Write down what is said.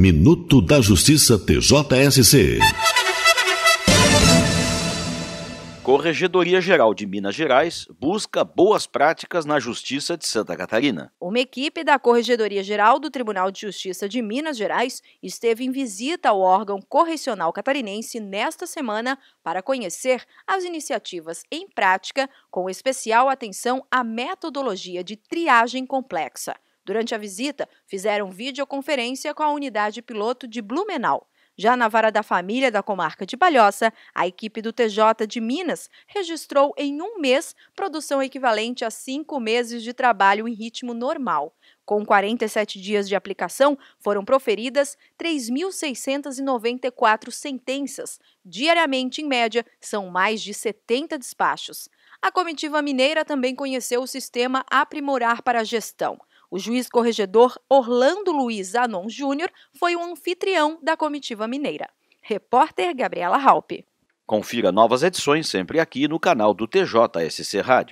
Minuto da Justiça TJSC. Corregedoria Geral de Minas Gerais busca boas práticas na Justiça de Santa Catarina. Uma equipe da Corregedoria Geral do Tribunal de Justiça de Minas Gerais esteve em visita ao órgão correcional catarinense nesta semana para conhecer as iniciativas em prática, com especial atenção à metodologia de triagem complexa. Durante a visita, fizeram videoconferência com a unidade piloto de Blumenau. Já na vara da família da comarca de Palhoça, a equipe do TJ de Minas registrou em um mês produção equivalente a cinco meses de trabalho em ritmo normal. Com 47 dias de aplicação, foram proferidas 3.694 sentenças. Diariamente, em média, são mais de 70 despachos. A comitiva mineira também conheceu o sistema Aprimorar para a Gestão. O juiz corregedor Orlando Luiz Anon Júnior foi o anfitrião da comitiva mineira. Repórter Gabriela Halpe. Confira novas edições sempre aqui no canal do TJSC Rádio.